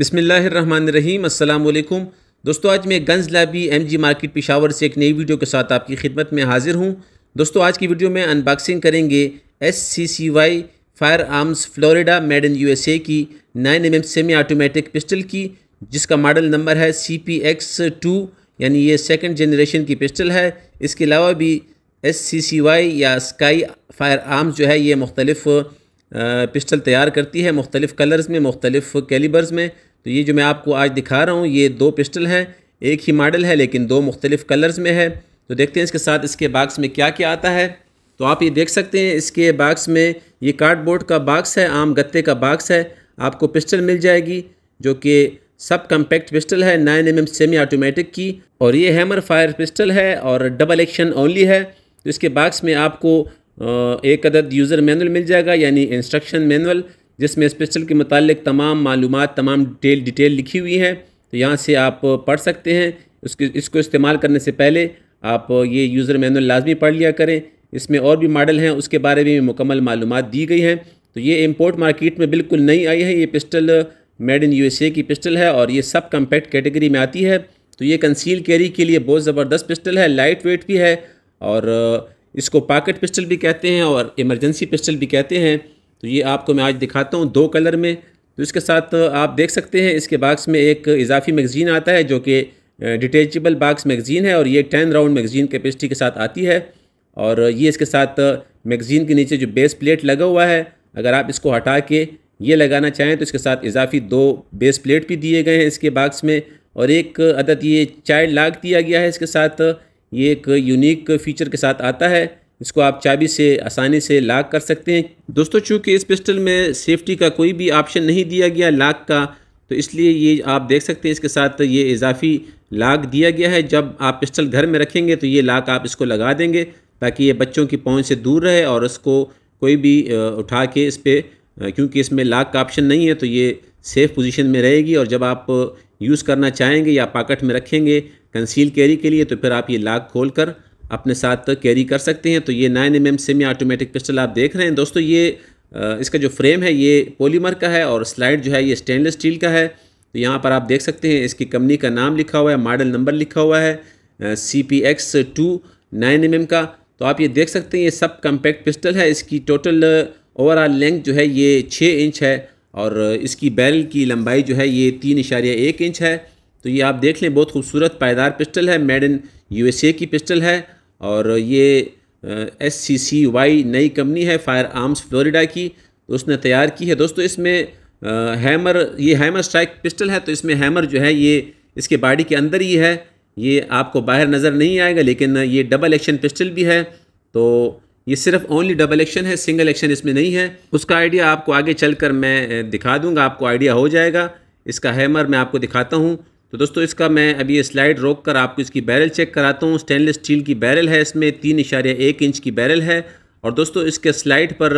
बिसमीम् अल्लाम दोस्तों आज मैं गंज लैबी एम जी मार्केट पिशावर से एक नई वीडियो के साथ आपकी खिदमत में हाजिर हूँ दोस्तों आज की वीडियो में अनबॉक्सिंग करेंगे S C C Y firearms Florida made in U S A की nine M M semi automatic pistol की जिसका मॉडल नंबर है सी पी एक्स टू यानी ये सेकेंड जनरेशन की पिस्टल है इसके अलावा भी एस सी सी वाई या स्काई फायर आर्म्स जो है ये मुख्तलिफ़ पिस्टल तैयार करती है मुख्तलिफ़ कलर्स में मुख्तलिफ़ कैलिबर्स में तो ये जो मैं आपको आज दिखा रहा हूँ ये दो पिस्टल हैं एक ही मॉडल है लेकिन दो मुख्तलिफ़ कलर्स में है तो देखते हैं इसके साथ इसके बाक्स में क्या क्या आता है तो आप ये देख सकते हैं इसके बाक्स में ये कार्डबोर्ड का बाक्स है आम गत्ते का बाक्स है आपको पिस्टल मिल जाएगी जो कि सब कम्पैक्ट पिस्टल है नाइन एम सेमी ऑटोमेटिक की और ये हैमर फायर पिस्टल है और डबल एक्शन ओनली है तो इसके बाक्स में आपको एक अदद यूज़र मैनुअल मिल जाएगा यानी इंस्ट्रक्शन मैनुअल जिसमें स्पेशल के मतलब तमाम मालूम तमाम डिटेल डिटेल लिखी हुई हैं तो यहाँ से आप पढ़ सकते हैं उसके इसको इस्तेमाल करने से पहले आप ये यूज़र मैनुअल लाजमी पढ़ लिया करें इसमें और भी मॉडल हैं उसके बारे में मुकम्मल मालूम दी गई हैं तो ये इम्पोर्ट मार्केट में बिल्कुल नई आई है ये पिस्टल मेड इन यूएसए की पिस्टल है और ये सब कम्पैक्ट कैटेगरी में आती है तो ये कंसील कैरी के लिए बहुत ज़बरदस्त पिस्टल है लाइट वेट भी है और इसको पाकेट पिस्टल भी कहते हैं और इमरजेंसी पिस्टल भी कहते हैं तो ये आपको मैं आज दिखाता हूँ दो कलर में तो इसके साथ आप देख सकते हैं इसके बाक्स में एक इजाफी मैगज़ीन आता है जो कि डिटेचबल बाक्स मैगज़ीन है और ये टेन राउंड मैगज़ीन कैपेसिटी के साथ आती है और ये इसके साथ मैगज़ीन के नीचे जो बेस प्लेट लगा हुआ है अगर आप इसको हटा के ये लगाना चाहें तो इसके साथ इजाफी दो बेस प्लेट भी दिए गए हैं इसके बाक्स में और एक अदद ये चाइल्ड लाग दिया गया है इसके साथ ये एक यूनिक फ़ीचर के साथ आता है इसको आप चाबी से आसानी से लाक कर सकते हैं दोस्तों चूँकि इस पिस्टल में सेफ्टी का कोई भी ऑप्शन नहीं दिया गया लाक का तो इसलिए ये आप देख सकते हैं इसके साथ ये इजाफी लॉक दिया गया है जब आप पिस्टल घर में रखेंगे तो ये लाक आप इसको लगा देंगे ताकि ये बच्चों की पहुँच से दूर रहे और उसको कोई भी उठा के इस पर क्योंकि इसमें लाक का ऑप्शन नहीं है तो ये सेफ़ पोजीशन में रहेगी और जब आप यूज़ करना चाहेंगे या पॉकेट में रखेंगे कंसील कैरी के लिए तो फिर आप ये लॉक खोल कर अपने साथ कैरी कर सकते हैं तो ये nine M M semi automatic pistol आप देख रहे हैं दोस्तों ये इसका जो फ्रेम है ये पोलीमर का है और स्लाइड जो है ये स्टेनलेस स्टील का है तो यहाँ पर आप देख सकते हैं इसकी कंपनी का नाम लिखा हुआ है मॉडल नंबर लिखा हुआ है C P X two nine M M का तो आप ये देख सकते हैं ये सब कम्पैक्ट पिस्टल है इसकी टोटल ओवरऑल लेंथ जो है ये छः इंच है और इसकी बैरल की लंबाई जो है ये तीन इशारिया एक इंच है तो ये आप देख लें बहुत खूबसूरत पायदार पिस्टल है मेड इन ए की पिस्टल है और ये एस सी सी वाई नई कंपनी है फायर आर्म्स फ्लोरिडा की तो उसने तैयार की है दोस्तों इसमें हैमर ये हैमर स्ट्राइक पिस्टल है तो इसमें हैमर जो है ये इसके बॉडी के अंदर ही है ये आपको बाहर नज़र नहीं आएगा लेकिन ये डबल एक्शन पिस्टल भी है तो ये सिर्फ ओनली डबल एक्शन है सिंगल एक्शन इसमें नहीं है उसका आइडिया आपको आगे चल कर मैं दिखा दूँगा आपको आइडिया हो जाएगा इसका हैमर मैं आपको दिखाता हूँ तो दोस्तों इसका मैं अभी स्लाइड रोक कर आपको इसकी बैरल चेक कराता हूँ स्टेनलेस स्टील की बैरल है इसमें तीन इशारे एक इंच की बैरल है और दोस्तों इसके स्लाइड पर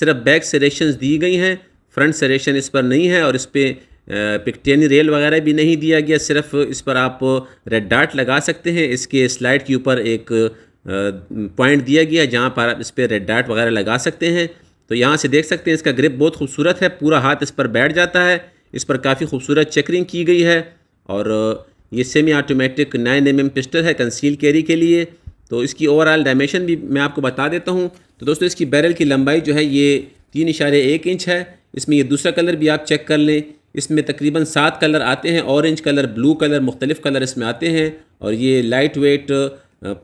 सिर्फ बैक सरेशन दी गई हैं फ्रंट सेरेशन इस पर नहीं है और इस पर पिकटेनी रेल वगैरह भी नहीं दिया गया सिर्फ इस पर आप रेड डार्ट लगा सकते हैं इसके स्लाइड के ऊपर एक पॉइंट दिया गया जहाँ पर आप इस पर रेड डार्ट वगैरह लगा सकते हैं तो यहाँ से देख सकते हैं इसका ग्रिप बहुत खूबसूरत है पूरा हाथ इस पर बैठ जाता है इस पर काफ़ी खूबसूरत चेकरिंग की गई है और ये semi automatic nine M pistol है कंसील कैरी के लिए तो इसकी ओवरऑल डायमेंशन भी मैं आपको बता देता हूँ तो दोस्तों इसकी बैरल की लंबाई जो है ये तीन इशारे एक इंच है इसमें ये दूसरा कलर भी आप चेक कर लें इसमें तकरीबन सात कलर आते हैं ऑरेंज कलर ब्लू कलर मुख्तलिफ़ कलर इसमें आते हैं और ये लाइट वेट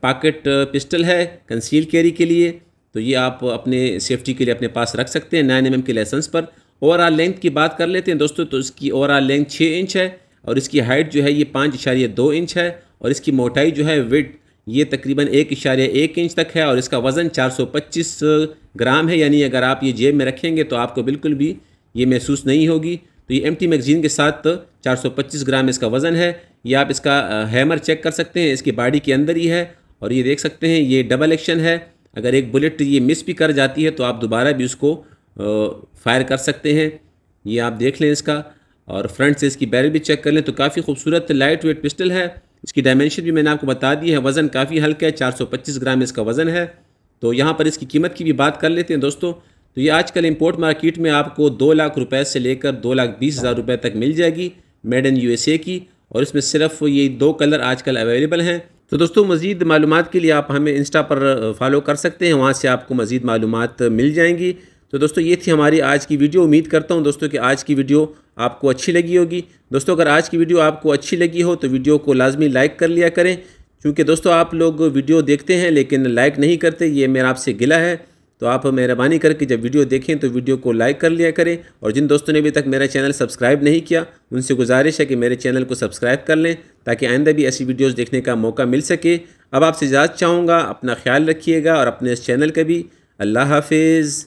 पाकेट पिस्टल है कंसील कैरी के लिए तो ये आप अपने सेफ्टी के लिए अपने पास रख सकते हैं नाइन एम mm के लाइसेंस पर ओवरऑल लेंथ की बात कर लेते हैं दोस्तों तो इसकी ओवरऑल लेंथ छः इंच है और इसकी हाइट जो है ये पाँच इशारे दो इंच है और इसकी मोटाई जो है विट ये तकरीबन एक इशारे एक इंच तक है और इसका वज़न 425 ग्राम है यानी अगर आप ये जेब में रखेंगे तो आपको बिल्कुल भी ये महसूस नहीं होगी तो ये टी मैगज़ीन के साथ 425 ग्राम इसका वज़न है ये आप इसका हैमर चेक कर सकते हैं इसकी बॉडी के अंदर ही है और ये देख सकते हैं ये डबल एक्शन है अगर एक बुलेट ये मिस भी कर जाती है तो आप दोबारा भी उसको फायर कर सकते हैं ये आप देख लें इसका और फ्रंट से इसकी बैरल भी चेक कर लें तो काफ़ी खूबसूरत लाइट वेट पिस्टल है इसकी डायमेंशन भी मैंने आपको बता दी है वज़न काफ़ी हल्का है 425 ग्राम इसका वज़न है तो यहाँ पर इसकी कीमत की भी बात कर लेते हैं दोस्तों तो ये आजकल इंपोर्ट मार्केट में आपको दो लाख रुपए से लेकर दो लाख बीस हज़ार रुपये तक मिल जाएगी मेड इन यूएसए की और इसमें सिर्फ ये दो कलर आजकल अवेलेबल हैं तो दोस्तों मज़ीद मालूम के लिए आप हमें इंस्टा पर फॉलो कर सकते हैं वहाँ से आपको मज़ीद मालूम मिल जाएंगी तो दोस्तों ये थी हमारी आज की वीडियो उम्मीद करता हूँ दोस्तों कि आज की वीडियो आपको अच्छी लगी होगी दोस्तों अगर आज की वीडियो आपको अच्छी लगी हो तो वीडियो को लाजमी लाइक कर लिया करें क्योंकि दोस्तों आप लोग वीडियो देखते हैं लेकिन लाइक नहीं करते ये मेरा आपसे गिला है तो आप मेहरबानी करके जब वीडियो देखें तो वीडियो को लाइक कर लिया करें और जिन दोस्तों ने अभी तक मेरा चैनल सब्सक्राइब नहीं किया उनसे गुजारिश है कि मेरे चैनल को सब्सक्राइब कर लें ताकि आइंदा भी ऐसी वीडियोस देखने का मौका मिल सके अब आपसे इजाज़त चाहूँगा अपना ख्याल रखिएगा और अपने इस चैनल का भी अल्लाह हाफिज़